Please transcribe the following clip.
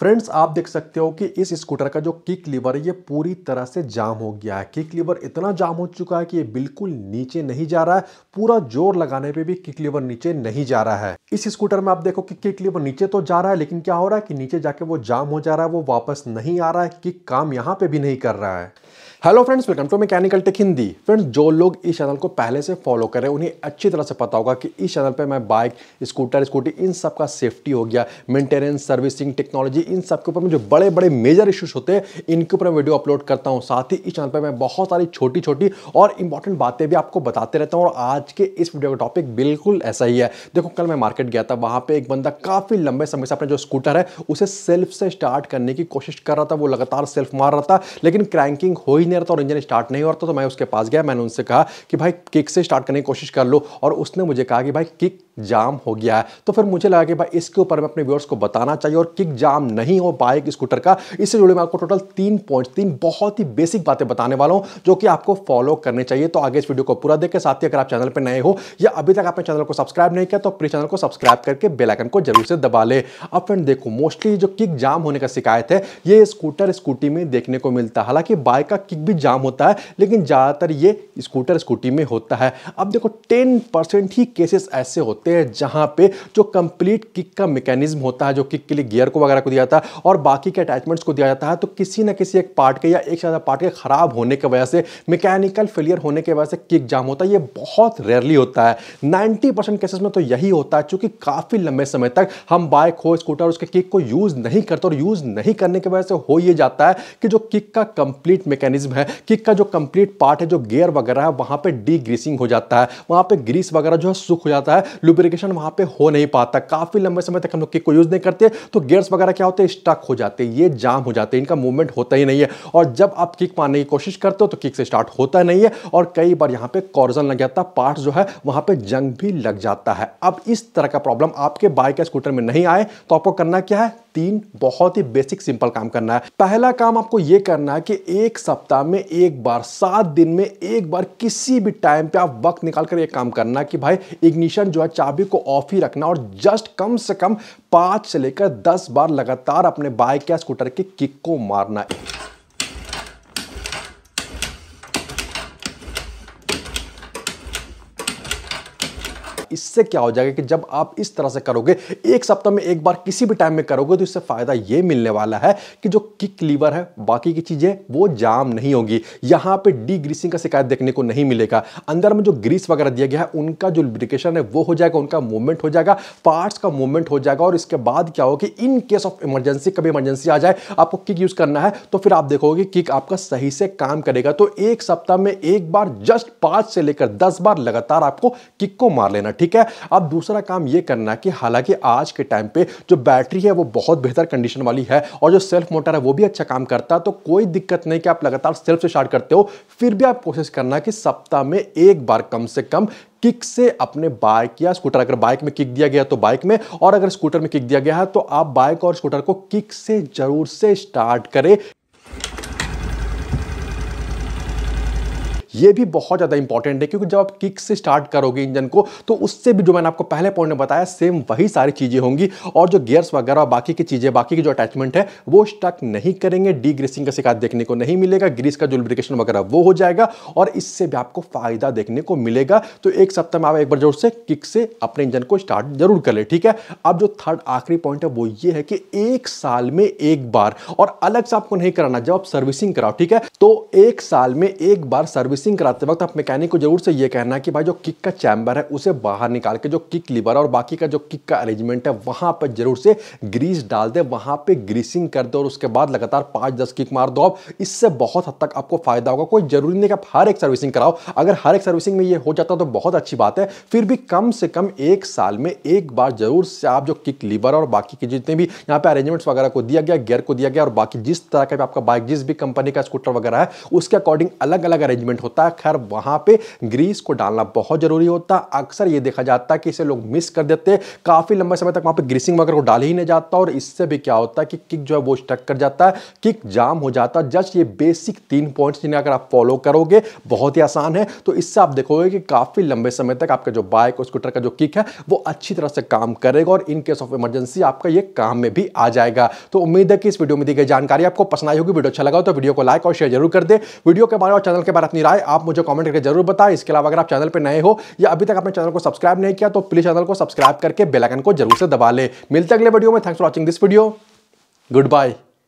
friends आप देख सकते हो कि इस स्कूटर का जो किक लीवर है ये पूरी तरह से जाम हो गया है किक लीवर इतना जाम हो चुका है कि ये बिल्कुल नीचे नहीं जा रहा है पूरा जोर लगाने पे भी किक लीवर नीचे नहीं जा रहा है इस स्कूटर में आप देखो कि किक लीवर नीचे तो जा रहा है लेकिन क्या हो रहा है कि नीचे जाके वो जाम हो जा रहा है वो वापस नहीं आ रहा है किक काम यहाँ पे भी नहीं कर रहा है hello friends welcome to mechanical tech Hindi friends जो लोग इस चैनल को पहले से फॉलो कर रहे हैं उन्हें अच्छी तरह से पता होगा कि इस चैनल पे मैं बाइक स्कूटर स्कूटी इन सब का सेफ्टी हो गया मेंटेनेंस सर्विसिंग टेक्नोलॉजी इन सब के ऊपर में जो बड़े बड़े मेजर इशूज़ होते हैं इनके ऊपर मैं वीडियो अपलोड करता हूँ साथ ही इस चैनल पर मैं बहुत सारी छोटी छोटी और इंपॉर्टेंट बातें भी आपको बताते रहता हूँ और आज के इस वीडियो का टॉपिक बिल्कुल ऐसा ही है देखो कल मैं मार्केट गया था वहाँ पर एक बंदा काफ़ी लंबे समय से अपना जो स्कूटर है उसे सेल्फ से स्टार्ट करने की कोशिश कर रहा था वो लगातार सेल्फ मार रहा था लेकिन क्रैंकिंग हो ही नहीं था और इंजन स्टार्ट नहीं हो था तो मैं उसके पास गया मैंने उनसे कहा कि भाई किक से स्टार्ट करने की कोशिश कर लो और उसने मुझे कहा कि भाई किक जाम हो गया है तो फिर मुझे लगा कि भाई इसके ऊपर मैं अपने व्यूअर्स को बताना चाहिए और किक जाम नहीं हो बाइक स्कूटर का इससे जुड़े मैं आपको टोटल तीन पॉइंट तीन बहुत ही बेसिक बातें बताने वाला हूँ जो कि आपको फॉलो करने चाहिए तो आगे इस वीडियो को पूरा देखें साथ ही अगर आप चैनल पर नए हो या अभी तक आपने चैनल को सब्सक्राइब नहीं किया तो अपने चैनल को सब्सक्राइब करके बेलाइकन को जरूर से दबा ले अब फ्रेंड देखो मोस्टली जो किक जाम होने का शिकायत है ये स्कूटर स्कूटी में देखने को मिलता है हालांकि बाइक का किक भी जाम होता है लेकिन ज़्यादातर ये स्कूटर स्कूटी में होता है अब देखो टेन ही केसेस ऐसे होते होते हैं जहां पे जो कंप्लीट किक का मैकेनिज्म होता है जो किक के लिए गियर को वगैरह को दिया जाता है और बाकी के अटैचमेंट्स को दिया जाता है तो किसी ना किसी एक पार्ट के या एक ज़्यादा पार्ट के ख़राब होने की वजह से मैकेनिकल फेलियर होने की वजह से किक जाम होता है ये बहुत रेयरली होता है नाइन्टी केसेस में तो यही होता है चूंकि काफ़ी लंबे समय तक हम बाइक हो स्कूटर उसके किक को यूज़ नहीं करते और यूज़ नहीं करने की वजह से हो ये जाता है कि जो किक का कंप्लीट मैकेनिज्म है किक का जो कंप्लीट पार्ट है जो गियर वगैरह है वहाँ पर डीग्रीसिंग हो जाता है वहां पर ग्रीस वगैरह जो है सुख हो जाता है लुब्रिकेशन वहाँ पे हो नहीं पाता काफ़ी लंबे समय तक हम लोग किक को यूज़ नहीं करते तो गियर्स वगैरह क्या होते हैं स्टक हो जाते हैं ये जाम हो जाते हैं इनका मूवमेंट होता ही नहीं है और जब आप किक मारने की कोशिश करते हो तो किक से स्टार्ट होता नहीं है और कई बार यहाँ पे कॉर्जन लग जाता पार्ट जो है वहाँ पर जंग भी लग जाता है अब इस तरह का प्रॉब्लम आपके बाइक या स्कूटर में नहीं आए तो आपको करना क्या है तीन बहुत ही बेसिक सिंपल काम करना है पहला काम आपको यह करना है कि एक सप्ताह में एक बार सात दिन में एक बार किसी भी टाइम पे आप वक्त निकाल कर ये काम करना कि भाई इग्निशन जो है चार चाबी को ऑफ ही रखना और जस्ट कम से कम पाँच से लेकर दस बार लगातार अपने बाइक या स्कूटर के किक को मारना इससे क्या हो जाएगा कि जब आप इस तरह से करोगे एक सप्ताह में एक बार किसी भी टाइम में करोगे तो इससे फ़ायदा यह मिलने वाला है कि जो किक लीवर है बाकी की चीज़ें वो जाम नहीं होगी यहां पर डी ग्रीसिंग का शिकायत देखने को नहीं मिलेगा अंदर में जो ग्रीस वगैरह दिया गया है उनका जो लिब्रिकेशन है वो हो जाएगा उनका मूवमेंट हो जाएगा पार्ट का मूवमेंट हो जाएगा और इसके बाद क्या होगा इन केस ऑफ इमरजेंसी कभी इमरजेंसी आ जाए आपको किक यूज़ करना है तो फिर आप देखोगे किक आपका सही से काम करेगा तो एक सप्ताह में एक बार जस्ट पांच से लेकर दस बार लगातार आपको किक को मार लेना ठीक है अब दूसरा काम यह करना कि हालांकि आज के टाइम पे जो बैटरी है वो बहुत बेहतर कंडीशन वाली है और जो सेल्फ मोटर है वो भी अच्छा काम करता है तो कोई दिक्कत नहीं कि आप लगातार सेल्फ से स्टार्ट करते हो फिर भी आप कोशिश करना कि सप्ताह में एक बार कम से कम किक से अपने बाइक या स्कूटर अगर बाइक में किक दिया गया तो बाइक में और अगर स्कूटर में किक दिया गया है तो आप बाइक और स्कूटर को किक से जरूर से स्टार्ट करें ये भी बहुत ज़्यादा इंपॉर्टेंट है क्योंकि जब आप किक से स्टार्ट करोगे इंजन को तो उससे भी जो मैंने आपको पहले पॉइंट में बताया सेम वही सारी चीज़ें होंगी और जो गियर्स वगैरह बाकी की चीज़ें बाकी की जो अटैचमेंट है वो स्टक नहीं करेंगे डी ग्रीसिंग का शिकायत देखने को नहीं मिलेगा ग्रीस का जो लिब्रिकेशन वगैरह वो हो जाएगा और इससे भी आपको फ़ायदा देखने को मिलेगा तो एक सप्ताह में आप एक बार जोर से किक से अपने इंजन को स्टार्ट जरूर कर ले ठीक है अब जो थर्ड आखिरी पॉइंट है वो ये है कि एक साल में एक बार और अलग से आपको नहीं कराना जब आप सर्विसिंग कराओ ठीक है तो एक साल में एक बार सर्विसिंग सर्विसिंग कराते वक्त आप मैकेनिक को जरूर से ये कहना कि भाई जो किक का चैम्बर है उसे बाहर निकाल के जो किक लिवर और बाकी का जो किक का अरेंजमेंट है वहाँ पर जरूर से ग्रीस डाल दें वहाँ पर ग्रीसिंग कर दो और उसके बाद लगातार पाँच दस किक मार दो आप इससे बहुत हद तक आपको फायदा होगा कोई जरूरी नहीं कि आप हर एक सर्विसिंग कराओ अगर हर एक सर्विसिंग में ये हो जाता तो बहुत अच्छी बात है फिर भी कम से कम एक साल में एक बार जरूर से आप जो किक लीवर और बाकी के जितने भी यहाँ पे अरेंजमेंट्स वगैरह को दिया गया गियर को दिया गया और बाकी जिस तरह का भी आपका बाइक जिस भी कंपनी का स्कूटर वगैरह है उसके अकॉर्डिंग अलग अलग अरेंजमेंट होता है होता है खैर वहाँ पे ग्रीस को डालना बहुत ज़रूरी होता है अक्सर ये देखा जाता है कि इसे लोग मिस कर देते काफ़ी लंबे समय तक वहाँ पे ग्रीसिंग वगैरह को डाल ही नहीं जाता और इससे भी क्या होता है कि किक जो है वो स्टक कर जाता है किक जाम हो जाता है जस्ट ये बेसिक तीन पॉइंट्स जिन्हें अगर आप फॉलो करोगे बहुत ही आसान है तो इससे आप देखोगे कि काफ़ी लंबे समय तक आपका जो बाइक और स्कूटर का जो किक है वो अच्छी तरह से काम करेगा और इन केस ऑफ इमरजेंसी आपका ये काम में भी आ जाएगा तो उम्मीद है कि इस वीडियो में दी गई जानकारी आपको पसंद आई होगी वीडियो अच्छा लगा तो वीडियो को लाइक और शेयर जरूर कर दे वीडियो के बारे में और चैनल के बारे में अपनी राय आप मुझे कॉमेंट करके जरूर बताएं इसके अलावा अगर आप चैनल पर नए हो या अभी तक आपने चैनल को सब्सक्राइब नहीं किया तो प्लीज चैनल को सब्सक्राइब करके बेलाइकन को जरूर से दबा ले मिलते अगले वीडियो में thanks for watching this video good bye